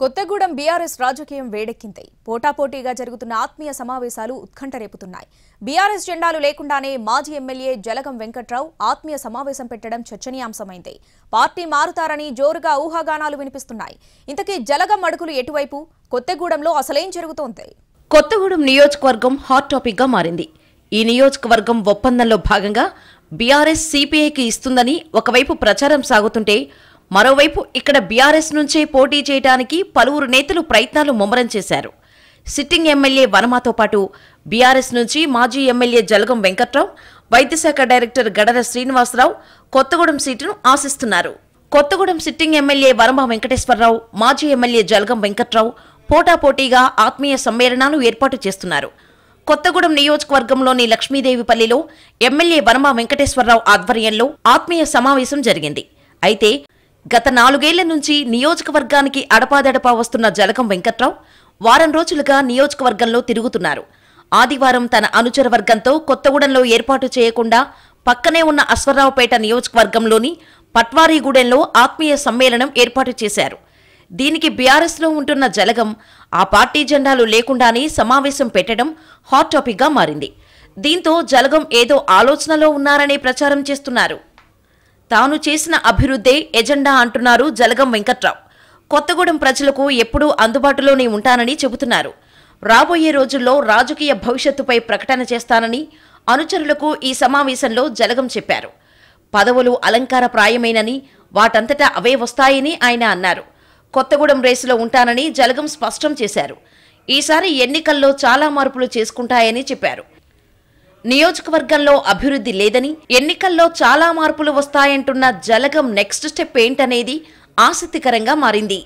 Kothagudem BRS రాజకీయం వేడెక్కింది పోటాపోటీగా జరుగుతున్న ఆత్మీయ సమావేశాలు ఉత్కంఠ రేపుతున్నాయి బీఆర్ఎస్ జెండాలు లేకుండానే మాజీ ఎమ్మెల్యే జలగం వెంకట్రావు ఆత్మీయ సమావేశం పెట్టడం చర్చనీయాంశమైంది పార్టీ మారుతారని జోరుగా ఊహాగానాలు వినిపిస్తున్నాయి ఇంతకీ జలగం అడుగులు ఎటువైపు కొత్తగూడెంలో అసలేం జరుగుతోంది కొత్తగూడెం నియోజకవర్గం హాట్ టాపిక్గా మారింది ఈ నియోజకవర్గం ఒప్పందంలో భాగంగా బీఆర్ఎస్ సిపిఐకి ఇస్తుందని ఒకవైపు ప్రచారం సాగుతుంటే మరోవైపు ఇక్కడ బీఆర్ఎస్ నుంచే పోటీ చేయడానికి పలువురు నేతలు ప్రయత్నాలు ముమ్మరం చేశారు సిట్టింగ్ ఎమ్మెల్యే వనమాతో పాటు బీఆర్ఎస్ నుంచి మాజీ ఎమ్మెల్యే జలగం వెంకట్రావు వైద్యశాఖ డైరెక్టర్ గడర శ్రీనివాసరావు కొత్తగూడెం సీటును ఆశిస్తున్నారు కొత్తగూడెం సిట్టింగ్ ఎమ్మెల్యే వరమ వెంకటేశ్వరరావు మాజీ ఎమ్మెల్యే జలగం వెంకట్రావు పోటాపోటీగా ఆత్మీయ సమ్మేళనాలు ఏర్పాటు చేస్తున్నారు కొత్తగూడెం నియోజకవర్గంలోని లక్ష్మీదేవిపల్లిలో ఎమ్మెల్యే వరమ వెంకటేశ్వరరావు ఆధ్వర్యంలో ఆత్మీయ సమావేశం జరిగింది అయితే గత నాలుగేళ్ల నుంచి నియోజకవర్గానికి అడపాదడపా వస్తున్న జలకం వెంకట్రావు వారం రోజులుగా నియోజకవర్గంలో తిరుగుతున్నారు ఆదివారం తన అనుచర వర్గంతో కొత్తగూడెంలో ఏర్పాటు చేయకుండా పక్కనే ఉన్న అశ్వరావుపేట నియోజకవర్గంలోని పట్వారీగూడెంలో ఆత్మీయ సమ్మేళనం ఏర్పాటు చేశారు దీనికి బీఆర్ఎస్లో ఉంటున్న జలగం ఆ పార్టీ జెండాలు లేకుండానే సమావేశం పెట్టడం హాట్ టాపిక్గా మారింది దీంతో జలగం ఏదో ఆలోచనలో ఉన్నారనే ప్రచారం చేస్తున్నారు తాను చేసిన అభివృద్ధే ఎజెండా అంటున్నారు జలగం వెంకట్రావు కొత్తగూడెం ప్రజలకు ఎప్పుడూ అందుబాటులోనే ఉంటానని చెబుతున్నారు రాబోయే రోజుల్లో రాజకీయ భవిష్యత్తుపై ప్రకటన చేస్తానని అనుచరులకు ఈ సమావేశంలో జలగం చెప్పారు పదవులు అలంకార ప్రాయమేనని వాటంతటా అవే వస్తాయని ఆయన అన్నారు కొత్తగూడెం రేసులో ఉంటానని జలగం స్పష్టం చేశారు ఈసారి ఎన్నికల్లో చాలా మార్పులు చేసుకుంటాయని చెప్పారు నియోజకవర్గంలో అభివృద్ధి లేదని ఎన్నికల్లో చాలా మార్పులు వస్తాయంటున్న జలగం నెక్స్ట్ స్టెప్ ఏంటనేది ఆసక్తికరంగా మారింది